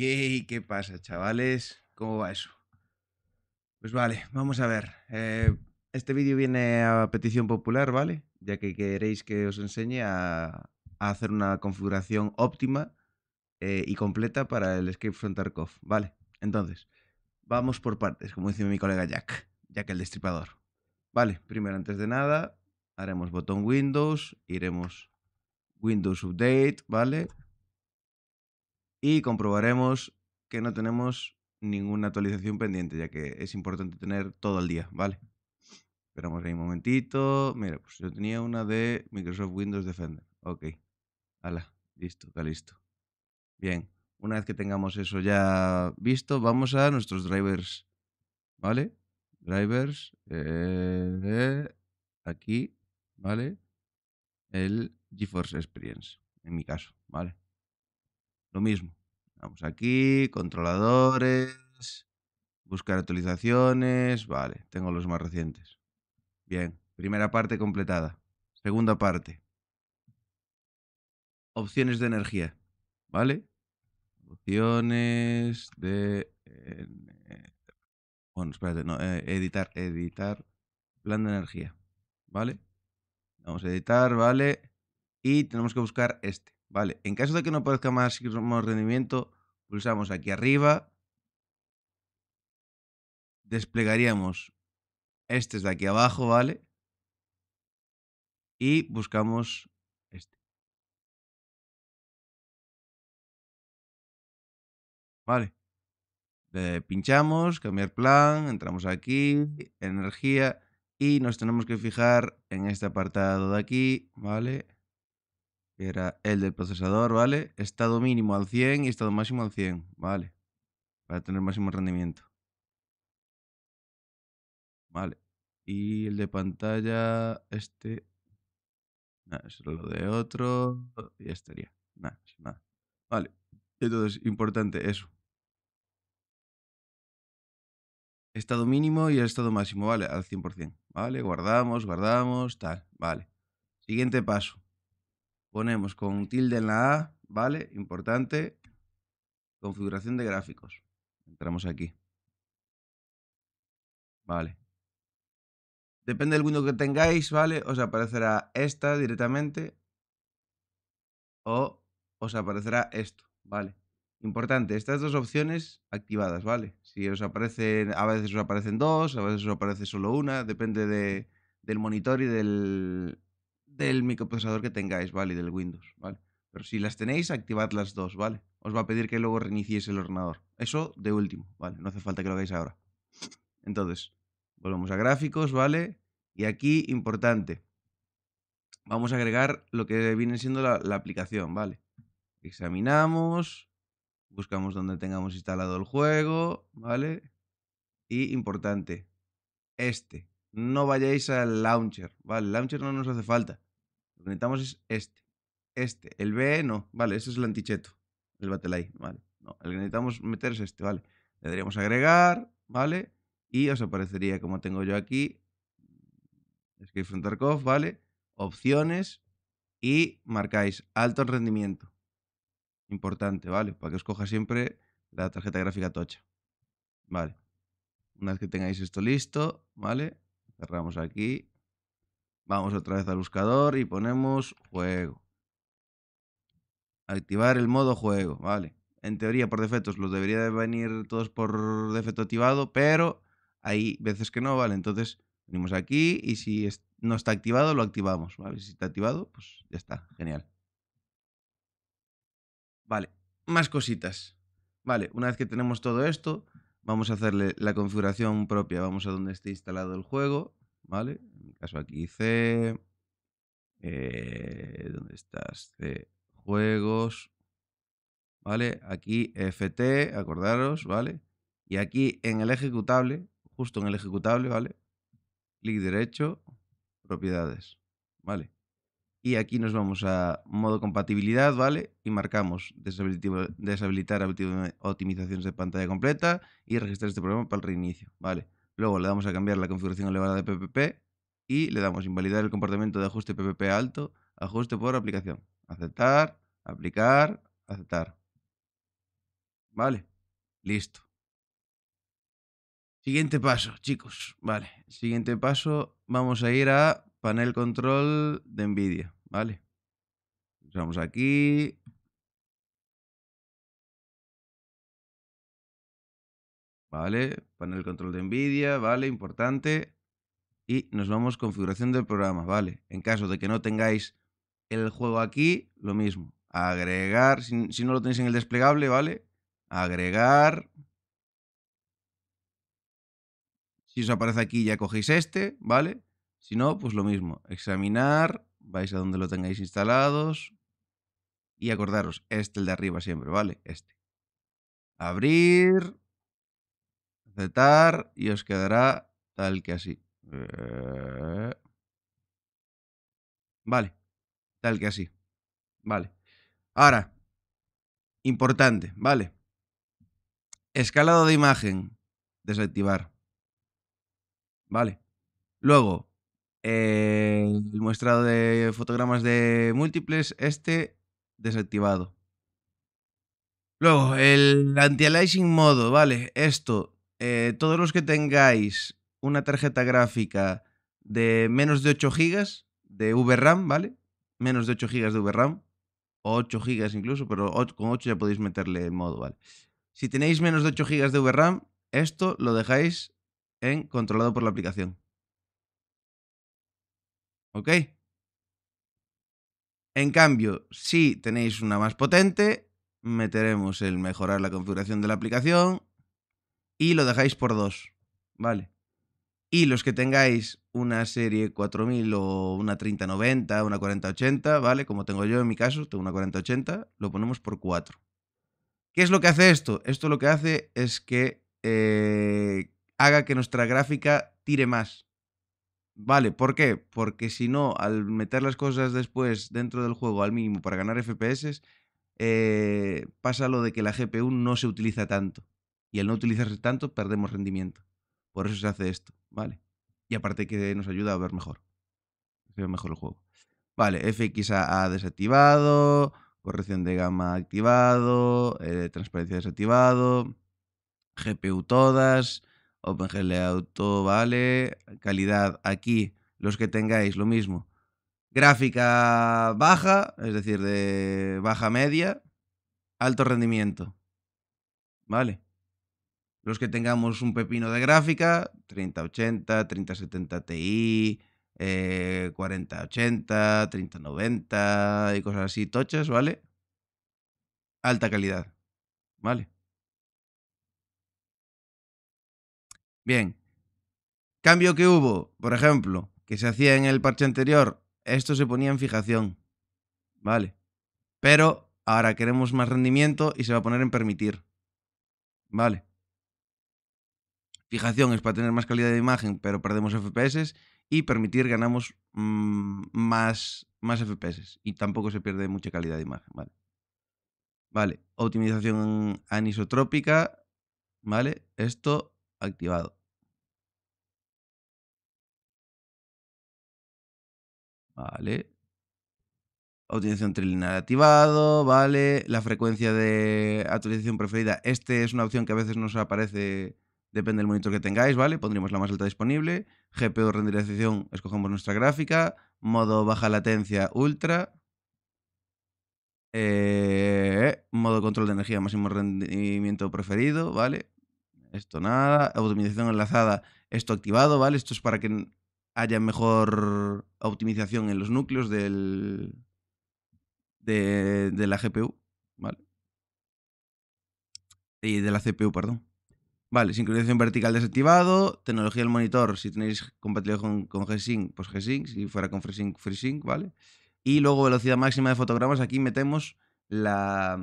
Hey, ¿qué pasa, chavales? ¿Cómo va eso? Pues vale, vamos a ver. Eh, este vídeo viene a petición popular, ¿vale? Ya que queréis que os enseñe a, hacer una configuración óptima eh, y completa para el Escape from Tarkov, ¿vale? Entonces, vamos por partes, como dice mi colega Jack, Jack el Destripador. Vale, primero, antes de nada, haremos botón Windows, iremos Windows Update, ¿vale? y comprobaremos que no tenemos ninguna actualización pendiente, ya que es importante tener todo el día, ¿vale? Esperamos ahí un momentito. Mira, pues yo tenía una de Microsoft Windows Defender. Ok. Hala, listo, está listo. Bien, una vez que tengamos eso ya visto, vamos a nuestros drivers, ¿vale? Drivers, eh, de aquí, ¿vale? El GeForce Experience, en mi caso, ¿vale? Lo mismo. Vamos aquí, controladores, buscar actualizaciones. Vale, tengo los más recientes. Bien, primera parte completada. Segunda parte. Opciones de energía. ¿Vale? Opciones de... Bueno, espérate, no, eh, editar, editar plan de energía. ¿Vale? Vamos a editar, ¿vale? Y tenemos que buscar este. Vale, en caso de que no aparezca más rendimiento, pulsamos aquí arriba, desplegaríamos este de aquí abajo, ¿vale? Y buscamos este. Vale. pinchamos, cambiar plan, entramos aquí, energía, y nos tenemos que fijar en este apartado de aquí, ¿vale? que era el del procesador, ¿vale? Estado mínimo al 100 y estado máximo al 100, ¿vale? Para tener máximo rendimiento. Vale. Y el de pantalla, este... Nada, es lo de otro. Y ya estaría. Nada, nada. Vale. Entonces, importante eso. Estado mínimo y el estado máximo, ¿vale? Al 100%. ¿Vale? Guardamos, guardamos, tal. Vale. Siguiente paso ponemos con tilde en la A, ¿vale? Importante, configuración de gráficos. Entramos aquí. Vale. Depende del window que tengáis, ¿vale? Os aparecerá esta directamente o os aparecerá esto, ¿vale? Importante, estas dos opciones activadas, ¿vale? Si os aparecen, a veces os aparecen dos, a veces os aparece solo una, depende del monitor y del, del microprocesador que tengáis, ¿vale? Del Windows, ¿vale? Pero si las tenéis, activad las dos, ¿vale? Os va a pedir que luego reinicies el ordenador. Eso de último, ¿vale? No hace falta que lo hagáis ahora. Entonces, volvemos a gráficos, ¿vale? Y aquí, importante, vamos a agregar lo que viene siendo la, la aplicación, ¿vale? Examinamos, buscamos donde tengamos instalado el juego, ¿vale? Y importante, este, no vayáis al launcher, ¿vale? El launcher no nos hace falta. Lo que necesitamos es este. Este. El B no. Vale, ese es el anticheto. El Batelay. Vale. No, el que necesitamos meter es este. Vale. Le daríamos agregar. Vale. Y os aparecería como tengo yo aquí. Escape from Vale. Opciones. Y marcáis alto rendimiento. Importante, ¿vale? Para que os coja siempre la tarjeta gráfica tocha. Vale. Una vez que tengáis esto listo, ¿vale? Cerramos aquí. Vamos otra vez al buscador y ponemos juego. Activar el modo juego, vale. En teoría, por defectos, los debería de venir todos por defecto activado, pero hay veces que no, vale. Entonces, venimos aquí y si no está activado, lo activamos, vale. Si está activado, pues ya está, genial. Vale, más cositas. Vale, una vez que tenemos todo esto, vamos a hacerle la configuración propia. Vamos a donde esté instalado el juego ¿vale? En mi caso aquí C. Eh, ¿Dónde estás? C. Juegos. ¿Vale? Aquí FT, acordaros, ¿vale? Y aquí en el ejecutable, justo en el ejecutable, ¿vale? Clic derecho, propiedades, ¿vale? Y aquí nos vamos a modo compatibilidad, ¿vale? Y marcamos deshabilitar optimizaciones de pantalla completa y registrar este programa para el reinicio, ¿vale? Luego le damos a cambiar la configuración elevada de PPP y le damos invalidar el comportamiento de ajuste PPP alto, ajuste por aplicación. Aceptar, aplicar, aceptar. Vale, listo. Siguiente paso, chicos. Vale, siguiente paso, vamos a ir a panel control de NVIDIA, ¿vale? Vamos aquí. Vale, panel control de NVIDIA, vale, importante. Y nos vamos configuración del programa, vale. En caso de que no tengáis el juego aquí, lo mismo. Agregar, si, si no lo tenéis en el desplegable, vale. Agregar. Si os aparece aquí ya cogéis este, vale. Si no, pues lo mismo. Examinar, vais a donde lo tengáis instalados. Y acordaros, este el de arriba siempre, ¿vale? Este. Abrir. Aceptar y os quedará tal que así. Eh. Vale, tal que así. Vale. Ahora, importante, ¿vale? Escalado de imagen, desactivar. Vale. Luego, eh, el muestrado de fotogramas de múltiples, este desactivado. Luego, el anti-aliasing modo, ¿vale? Esto eh, todos los que tengáis una tarjeta gráfica de menos de 8 GB de VRAM, ¿vale? Menos de 8 GB de VRAM, o 8 GB incluso, pero con 8 ya podéis meterle el modo, ¿vale? Si tenéis menos de 8 GB de VRAM, esto lo dejáis en controlado por la aplicación. ¿Ok? En cambio, si tenéis una más potente, meteremos el mejorar la configuración de la aplicación y lo dejáis por 2. Vale. Y los que tengáis una serie 4000 o una 3090, una 4080, ¿vale? Como tengo yo en mi caso, tengo una 4080, lo ponemos por 4. ¿Qué es lo que hace esto? Esto lo que hace es que eh, haga que nuestra gráfica tire más. ¿Vale? ¿Por qué? Porque si no, al meter las cosas después dentro del juego al mínimo para ganar FPS, eh, pasa lo de que la GPU no se utiliza tanto y al no utilizarse tanto perdemos rendimiento. Por eso se hace esto, ¿vale? Y aparte que nos ayuda a ver mejor. Se ve mejor el juego. Vale, FXA desactivado, corrección de gama activado, eh, transparencia desactivado, GPU todas, OpenGL Auto, vale, calidad aquí, los que tengáis lo mismo. Gráfica baja, es decir, de baja media, alto rendimiento. ¿Vale? los que tengamos un pepino de gráfica, 3080, 3070 Ti, 4080, eh, 3090 y cosas así tochas, ¿vale? Alta calidad, ¿vale? Bien. Cambio que hubo, por ejemplo, que se hacía en el parche anterior, esto se ponía en fijación, ¿vale? Pero ahora queremos más rendimiento y se va a poner en permitir, ¿vale? Fijación es para tener más calidad de imagen, pero perdemos FPS. Y permitir ganamos mm, más, más FPS. Y tampoco se pierde mucha calidad de imagen, ¿vale? Vale, optimización anisotrópica, ¿vale? Esto activado. Vale. Optimización trilinear activado, ¿vale? La frecuencia de actualización preferida. Este es una opción que a veces nos aparece depende del monitor que tengáis, ¿vale? Pondremos la más alta disponible, GPU renderización, escogemos nuestra gráfica, modo baja latencia ultra, eh, modo control de energía, máximo rendimiento preferido, ¿vale? Esto nada, optimización enlazada, esto activado, ¿vale? Esto es para que haya mejor optimización en los núcleos del, de la GPU, ¿vale? Y de la CPU, perdón. Vale, sincronización vertical desactivado, tecnología del monitor, si tenéis compatibilidad con, G-Sync, pues G-Sync, si fuera con FreeSync, FreeSync, ¿vale? Y luego velocidad máxima de fotogramas, aquí metemos la,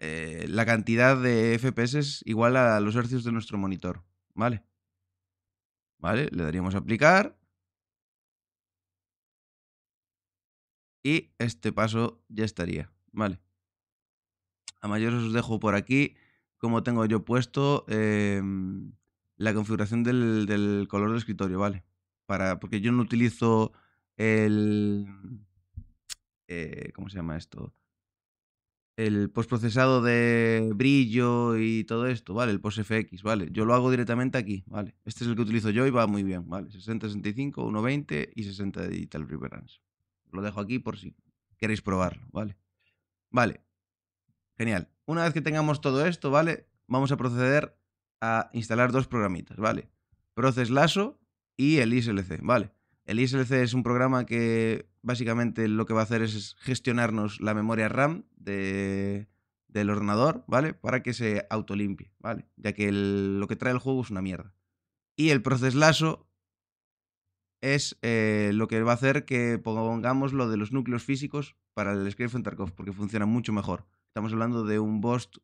eh, la cantidad de FPS igual a los hercios de nuestro monitor, ¿vale? ¿Vale? Le daríamos a aplicar. Y este paso ya estaría vale a mayores os dejo por aquí como tengo yo puesto em, la configuración del, color del escritorio, ¿vale? Para, porque yo no utilizo el... Eh, ¿Cómo se llama esto? El postprocesado de brillo y todo esto, ¿vale? El post FX, ¿vale? Yo lo hago directamente aquí, ¿vale? Este es el que utilizo yo y va muy bien, ¿vale? 60, 65, 1.20 y 60 Digital Preference. Lo dejo aquí por si queréis probarlo, ¿vale? Vale, genial. Una vez que tengamos todo esto, ¿vale? Vamos a proceder a instalar dos programitas, ¿vale? Proces Lasso y el ISLC, ¿vale? El ISLC es un programa que básicamente lo que va a hacer es gestionarnos la memoria RAM del ordenador, ¿vale? Para que se autolimpie, ¿vale? Ya que lo que trae el juego es una mierda. Y el Process Lasso es eh, lo que va a hacer que pongamos lo de los núcleos físicos para el Script Tarkov, porque funciona mucho mejor estamos hablando de un boost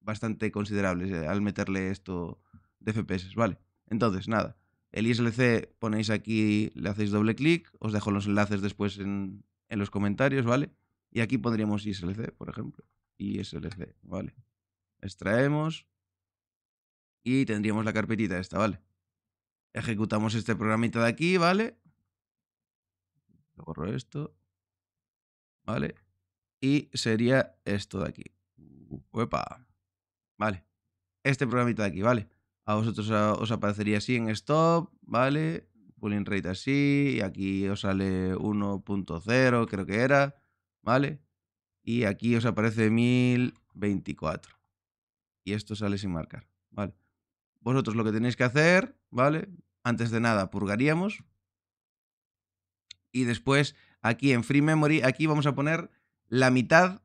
bastante considerable eh, al meterle esto de FPS, ¿vale? Entonces, nada, el ISLC ponéis aquí, le hacéis doble clic, os dejo los enlaces después en, los comentarios, ¿vale? Y aquí pondríamos ISLC, por ejemplo, ISLC, ¿vale? Extraemos y tendríamos la carpetita esta, ¿vale? Ejecutamos este programita de aquí, ¿vale? corro esto, ¿vale? y sería esto de aquí. Uepa. Uh, vale. Este programita de aquí, ¿vale? A vosotros os aparecería así en stop, ¿vale? Pulling rate así, y aquí os sale 1.0, creo que era, ¿vale? Y aquí os aparece 1024. Y esto sale sin marcar, ¿vale? Vosotros lo que tenéis que hacer, ¿vale? Antes de nada, purgaríamos. Y después, aquí en Free Memory, aquí vamos a poner la mitad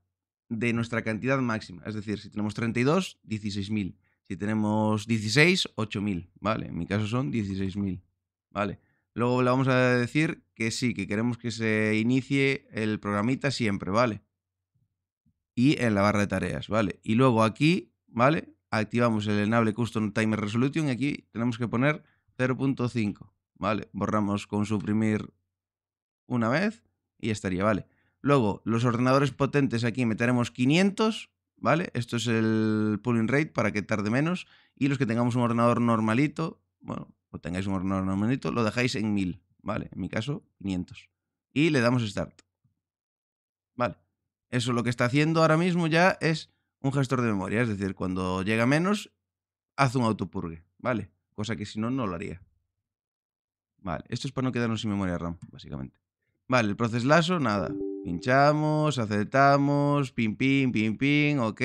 de nuestra cantidad máxima. Es decir, si tenemos 32, 16.000. Si tenemos 16, 8.000. ¿Vale? En mi caso son 16.000. ¿Vale? Luego le vamos a decir que sí, que queremos que se inicie el programita siempre, ¿vale? Y en la barra de tareas, ¿vale? Y luego aquí, ¿vale? Activamos el enable custom timer resolution y aquí tenemos que poner 0.5, ¿vale? Borramos con suprimir una vez y estaría, ¿vale? Luego, los ordenadores potentes aquí meteremos 500, ¿vale? Esto es el pulling rate para que tarde menos. Y los que tengamos un ordenador normalito, bueno, o tengáis un ordenador normalito, lo dejáis en 1000, ¿vale? En mi caso, 500. Y le damos start. Vale. Eso lo que está haciendo ahora mismo ya es un gestor de memoria. Es decir, cuando llega menos, hace un autopurgue, ¿vale? Cosa que si no, no lo haría. Vale, esto es para no quedarnos sin memoria RAM, básicamente. Vale, el proceslazo, nada. Pinchamos, aceptamos, pin, pin, pin, pin, ok,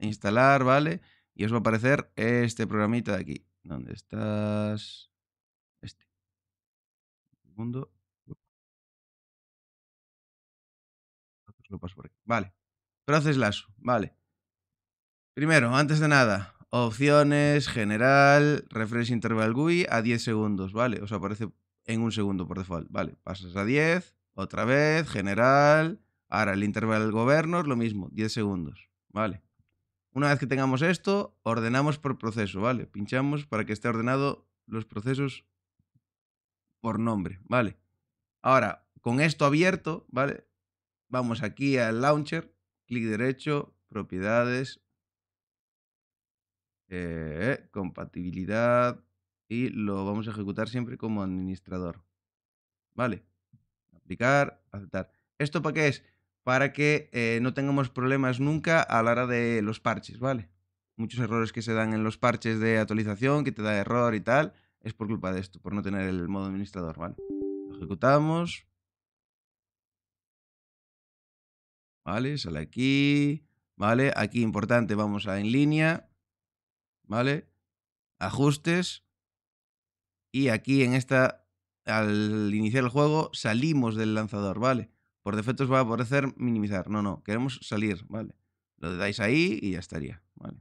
instalar, ¿vale? Y os va a aparecer este programita de aquí. ¿Dónde estás? Este. segundo. Vale. Pero Vale. lazo, vale. Primero, antes de nada, opciones, general, refresh interval GUI a 10 segundos, ¿vale? Os aparece en un segundo por default, ¿vale? Pasas a 10, otra vez, general. Ahora el intervalo del gobierno es lo mismo, 10 segundos. Vale. Una vez que tengamos esto, ordenamos por proceso, ¿vale? Pinchamos para que esté ordenado los procesos por nombre, ¿vale? Ahora, con esto abierto, ¿vale? Vamos aquí al launcher, clic derecho, propiedades, eh, compatibilidad y lo vamos a ejecutar siempre como administrador, ¿vale? Aplicar, aceptar. ¿Esto para qué es? Para que eh, no tengamos problemas nunca a la hora de los parches, ¿vale? Muchos errores que se dan en los parches de actualización, que te da error y tal, es por culpa de esto, por no tener el modo administrador, ¿vale? ejecutamos. ¿Vale? Sale aquí. ¿Vale? Aquí, importante, vamos a en línea. ¿Vale? Ajustes. Y aquí en esta al iniciar el juego salimos del lanzador, ¿vale? Por defecto os va a aparecer minimizar. No, no, queremos salir, ¿vale? Lo dais ahí y ya estaría, ¿vale?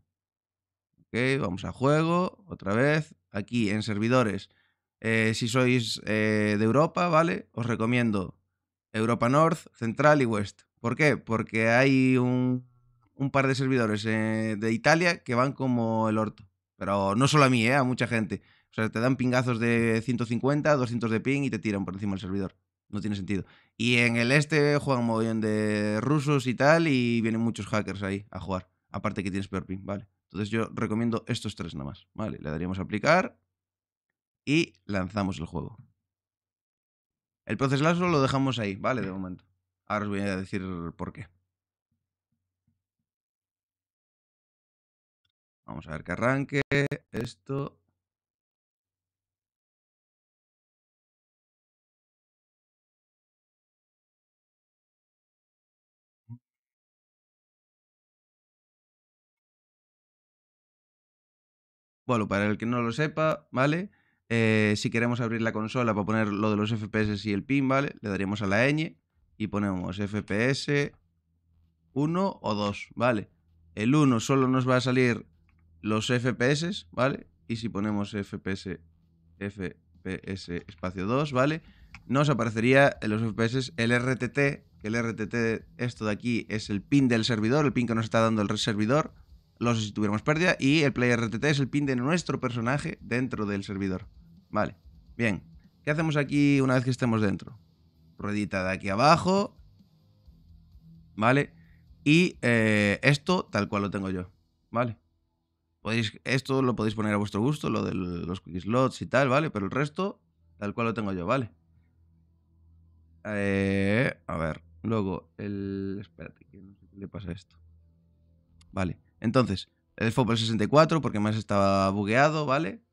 Ok, vamos a juego, otra vez. Aquí en servidores, eh, si sois eh, de Europa, ¿vale? Os recomiendo Europa North, Central y West. ¿Por qué? Porque hay un, par de servidores eh, de Italia que van como el orto. Pero no solo a mí, a mucha gente. O sea, te dan pingazos de 150, 200 de ping y te tiran por encima del servidor. No tiene sentido. Y en el este juegan un de rusos y tal, y vienen muchos hackers ahí a jugar. Aparte que tienes peor ping, ¿vale? Entonces yo recomiendo estos tres nada más. Vale, le daríamos a aplicar y lanzamos el juego. El proceso lo dejamos ahí, ¿vale? De momento. Ahora os voy a decir por qué. Vamos a ver que arranque esto. Bueno, para el que no lo sepa, ¿vale? Eh, si queremos abrir la consola para poner lo de los FPS y el pin, ¿vale? Le daríamos a la ñ y ponemos FPS 1 o 2, ¿vale? El 1 solo nos va a salir los FPS, ¿vale? Y si ponemos FPS, FPS espacio 2, ¿vale? Nos aparecería en los FPS el RTT, el RTT, esto de aquí, es el pin del servidor, el pin que nos está dando el servidor, los si tuviéramos pérdida. Y el player RTT es el pin de nuestro personaje dentro del servidor. Vale, bien. ¿Qué hacemos aquí una vez que estemos dentro? Ruedita de aquí abajo. Vale. Y eh, esto tal cual lo tengo yo. Vale. Podéis, esto lo podéis poner a vuestro gusto, lo de los quick slots y tal, ¿vale? Pero el resto tal cual lo tengo yo, ¿vale? Eh, a ver, luego el... Espérate, que no sé qué le pasa a esto. Vale. Entonces, el fopl 64, porque más estaba bugueado, ¿vale?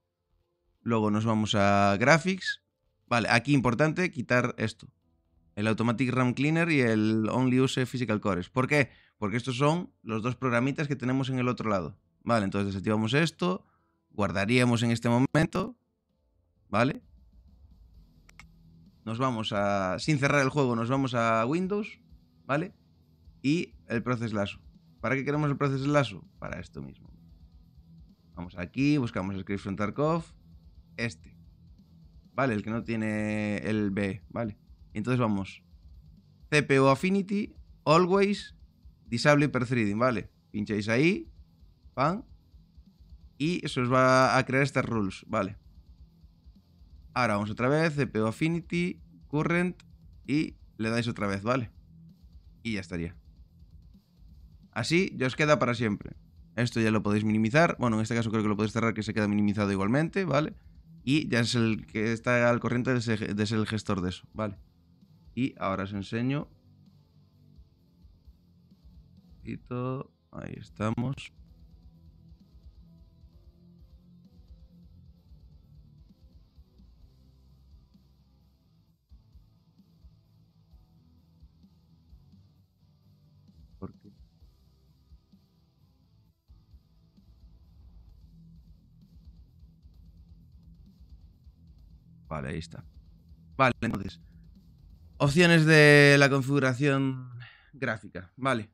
Luego nos vamos a Graphics. Vale, aquí importante quitar esto. El Automatic RAM Cleaner y el Only Use Physical Cores. ¿Por qué? Porque estos son los dos programitas que tenemos en el otro lado. Vale, entonces desactivamos esto. Guardaríamos en este momento. ¿Vale? Nos vamos a... Sin cerrar el juego, nos vamos a Windows. ¿Vale? Y el Process Lasso. ¿Para qué queremos el proceso lazo? Para esto mismo. Vamos aquí, buscamos el from Tarkov. Este. Vale, el que no tiene el B. Vale. Entonces vamos. CPU Affinity, Always, Disable Hyper Vale. Pincháis ahí. Pan. Y eso os va a crear estas rules. Vale. Ahora vamos otra vez. CPU Affinity, Current. Y le dais otra vez. Vale. Y ya estaría. Así ya os queda para siempre. Esto ya lo podéis minimizar. Bueno, en este caso creo que lo podéis cerrar que se queda minimizado igualmente, ¿vale? Y ya es el que está al corriente de ser, el gestor de eso, ¿vale? Y ahora os enseño. Y todo. Ahí estamos. Vale, ahí está. Vale, entonces. Opciones de la configuración gráfica. Vale.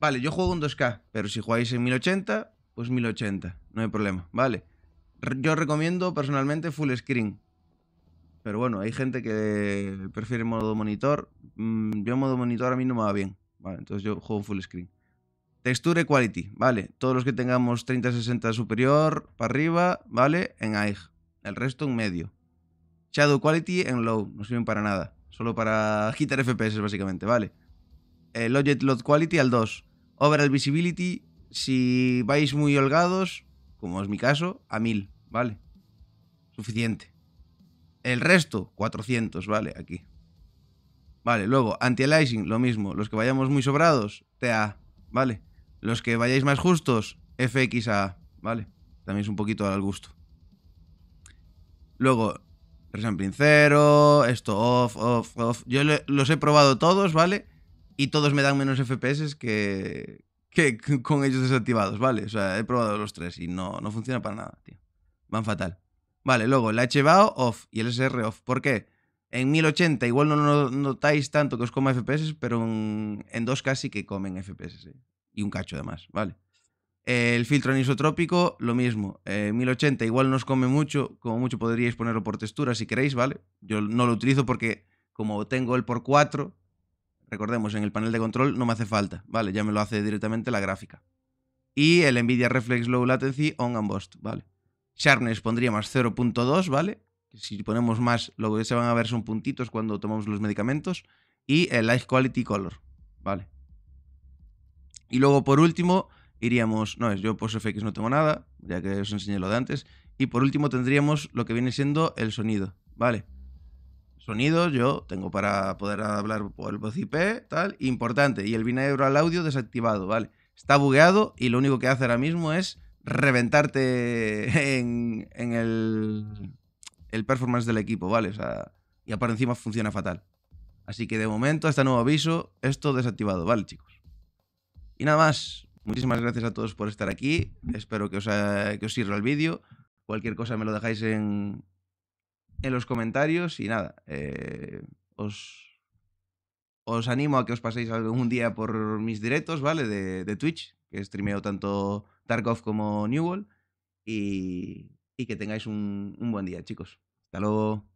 Vale, yo juego en 2K, pero si jugáis en 1080, pues 1080, no hay problema, ¿vale? Yo recomiendo personalmente full screen. Pero bueno, hay gente que prefiere modo monitor. Mm, yo modo monitor a mí no me va bien. Vale, entonces yo juego full screen. Texture quality, ¿vale? Todos los que tengamos 30-60 superior para arriba, ¿vale? En AIG. El resto en medio. Shadow Quality en Low, no sirven para nada. Solo para quitar FPS, básicamente, vale. El eh, Load Quality al 2. Overall Visibility, si vais muy holgados, como es mi caso, a 1000, vale. Suficiente. El resto, 400, vale, aquí. Vale, luego, anti-aliasing, lo mismo. Los que vayamos muy sobrados, TA, vale. Los que vayáis más justos, FXA, vale. También es un poquito al gusto. Luego, Resan Princero, esto off, off, off. Yo los he probado todos, ¿vale? Y todos me dan menos FPS que, que con ellos desactivados, ¿vale? O sea, he probado los tres y no, no funciona para nada, tío. Van fatal. Vale, luego el HBAO off y el SR off. ¿Por qué? En 1080 igual no, notáis tanto que os coma FPS, pero en, dos 2K que comen FPS. ¿eh? Y un cacho además, ¿vale? el filtro anisotrópico, lo mismo. 1080 eh, igual nos come mucho, como mucho podríais ponerlo por textura si queréis, ¿vale? Yo no lo utilizo porque como tengo el por 4, recordemos, en el panel de control no me hace falta, ¿vale? Ya me lo hace directamente la gráfica. Y el NVIDIA Reflex Low Latency On and ¿vale? Sharpness pondría más 0.2, ¿vale? Si ponemos más, lo que se van a ver son puntitos cuando tomamos los medicamentos. Y el Light Quality Color, ¿vale? Y luego, por último, iríamos, no es, yo por FX no tengo nada, ya que os enseñé lo de antes. Y por último tendríamos lo que viene siendo el sonido, ¿vale? Sonido yo tengo para poder hablar por el voz IP, tal, importante. Y el binario al audio desactivado, ¿vale? Está bugueado y lo único que hace ahora mismo es reventarte en, en el, el performance del equipo, ¿vale? O sea, y por encima funciona fatal. Así que de momento, hasta nuevo aviso, esto desactivado, ¿vale, chicos? Y nada más, Muchísimas gracias a todos por estar aquí. Espero que os, os sirva el vídeo. Cualquier cosa me lo dejáis en, en los comentarios y nada, eh, os, os animo a que os paséis algún día por mis directos, ¿vale? De, Twitch, que streameo tanto Tarkov como New y, y que tengáis un, un buen día, chicos. Hasta luego.